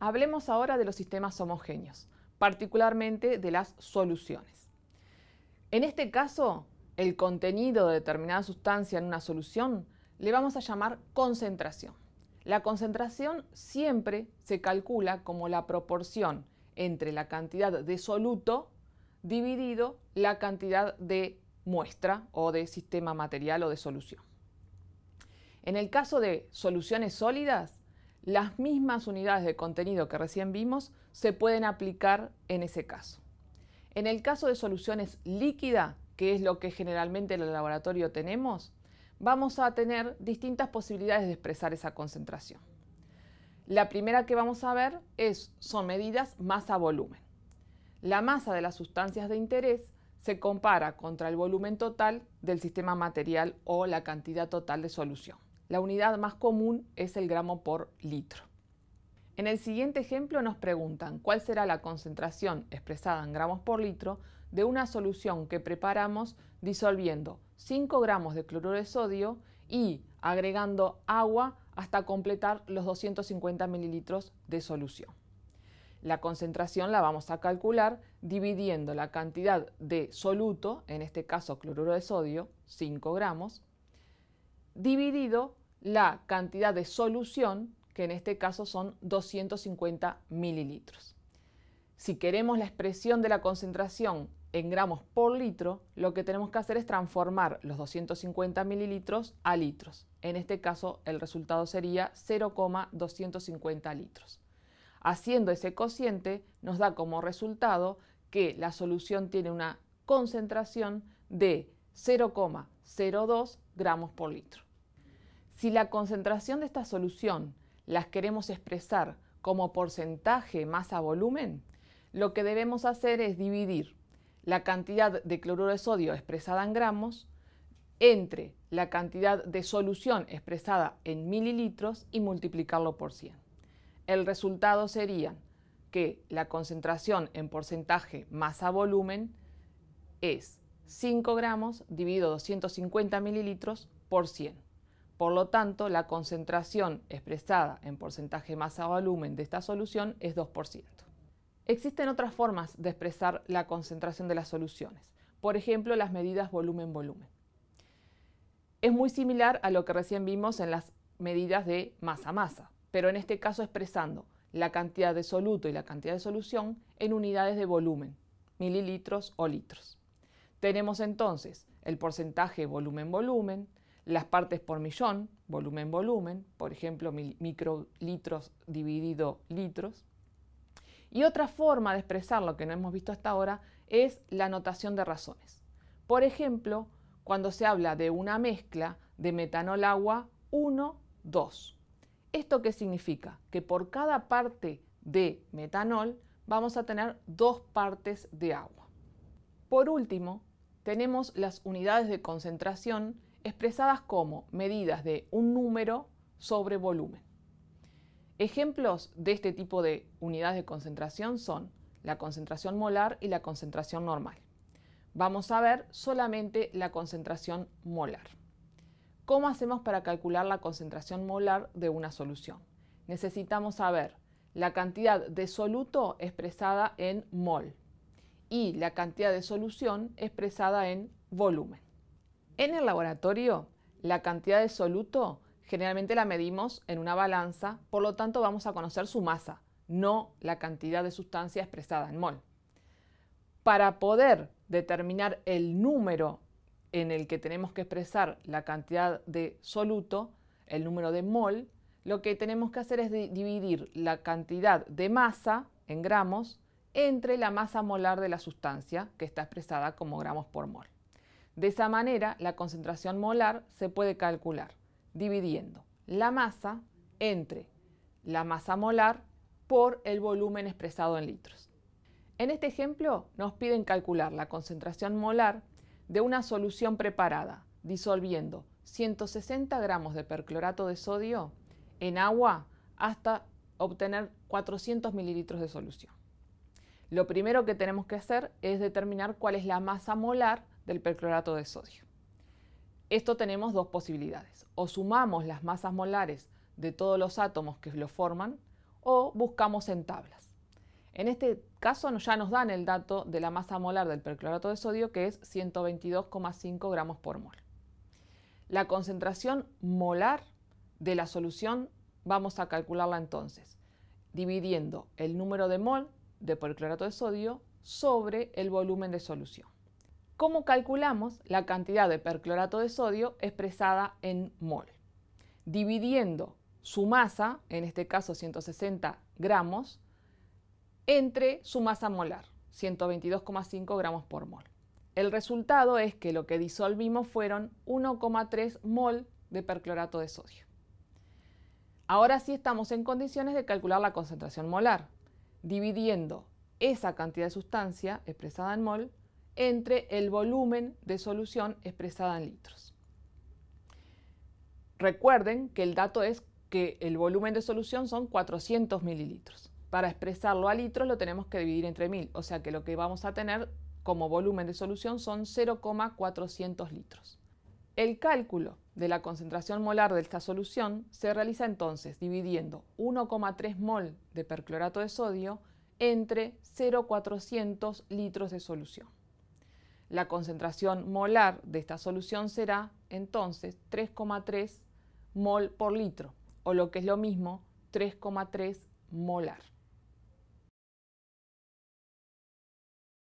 Hablemos ahora de los sistemas homogéneos, particularmente de las soluciones. En este caso, el contenido de determinada sustancia en una solución le vamos a llamar concentración. La concentración siempre se calcula como la proporción entre la cantidad de soluto dividido la cantidad de muestra o de sistema material o de solución. En el caso de soluciones sólidas, las mismas unidades de contenido que recién vimos se pueden aplicar en ese caso. En el caso de soluciones líquida, que es lo que generalmente en el laboratorio tenemos, vamos a tener distintas posibilidades de expresar esa concentración. La primera que vamos a ver es, son medidas masa-volumen. La masa de las sustancias de interés se compara contra el volumen total del sistema material o la cantidad total de solución. La unidad más común es el gramo por litro. En el siguiente ejemplo nos preguntan cuál será la concentración expresada en gramos por litro de una solución que preparamos disolviendo 5 gramos de cloruro de sodio y agregando agua hasta completar los 250 mililitros de solución. La concentración la vamos a calcular dividiendo la cantidad de soluto, en este caso cloruro de sodio, 5 gramos, dividido la cantidad de solución, que en este caso son 250 mililitros. Si queremos la expresión de la concentración en gramos por litro, lo que tenemos que hacer es transformar los 250 mililitros a litros. En este caso, el resultado sería 0,250 litros. Haciendo ese cociente, nos da como resultado que la solución tiene una concentración de 0,02 gramos por litro. Si la concentración de esta solución las queremos expresar como porcentaje masa volumen, lo que debemos hacer es dividir la cantidad de cloruro de sodio expresada en gramos entre la cantidad de solución expresada en mililitros y multiplicarlo por 100. El resultado sería que la concentración en porcentaje masa-volumen es 5 gramos dividido 250 mililitros por 100. Por lo tanto, la concentración expresada en porcentaje masa-volumen de esta solución es 2%. Existen otras formas de expresar la concentración de las soluciones, por ejemplo, las medidas volumen-volumen. Es muy similar a lo que recién vimos en las medidas de masa-masa, pero en este caso expresando la cantidad de soluto y la cantidad de solución en unidades de volumen, mililitros o litros. Tenemos entonces el porcentaje volumen-volumen, las partes por millón, volumen, volumen, por ejemplo, microlitros dividido litros. Y otra forma de expresar lo que no hemos visto hasta ahora es la notación de razones. Por ejemplo, cuando se habla de una mezcla de metanol agua 1, 2. ¿Esto qué significa? Que por cada parte de metanol vamos a tener dos partes de agua. Por último, tenemos las unidades de concentración expresadas como medidas de un número sobre volumen. Ejemplos de este tipo de unidades de concentración son la concentración molar y la concentración normal. Vamos a ver solamente la concentración molar. ¿Cómo hacemos para calcular la concentración molar de una solución? Necesitamos saber la cantidad de soluto expresada en mol y la cantidad de solución expresada en volumen. En el laboratorio, la cantidad de soluto generalmente la medimos en una balanza, por lo tanto vamos a conocer su masa, no la cantidad de sustancia expresada en mol. Para poder determinar el número en el que tenemos que expresar la cantidad de soluto, el número de mol, lo que tenemos que hacer es dividir la cantidad de masa en gramos entre la masa molar de la sustancia que está expresada como gramos por mol. De esa manera, la concentración molar se puede calcular dividiendo la masa entre la masa molar por el volumen expresado en litros. En este ejemplo, nos piden calcular la concentración molar de una solución preparada disolviendo 160 gramos de perclorato de sodio en agua hasta obtener 400 mililitros de solución. Lo primero que tenemos que hacer es determinar cuál es la masa molar del perclorato de sodio. Esto tenemos dos posibilidades. O sumamos las masas molares de todos los átomos que lo forman o buscamos en tablas. En este caso ya nos dan el dato de la masa molar del perclorato de sodio que es 122,5 gramos por mol. La concentración molar de la solución vamos a calcularla entonces dividiendo el número de mol de perclorato de sodio sobre el volumen de solución cómo calculamos la cantidad de perclorato de sodio expresada en mol. Dividiendo su masa, en este caso 160 gramos, entre su masa molar, 122,5 gramos por mol. El resultado es que lo que disolvimos fueron 1,3 mol de perclorato de sodio. Ahora sí estamos en condiciones de calcular la concentración molar, dividiendo esa cantidad de sustancia expresada en mol entre el volumen de solución expresada en litros. Recuerden que el dato es que el volumen de solución son 400 mililitros. Para expresarlo a litros lo tenemos que dividir entre 1000, o sea que lo que vamos a tener como volumen de solución son 0,400 litros. El cálculo de la concentración molar de esta solución se realiza entonces dividiendo 1,3 mol de perclorato de sodio entre 0,400 litros de solución. La concentración molar de esta solución será entonces 3,3 mol por litro, o lo que es lo mismo, 3,3 molar.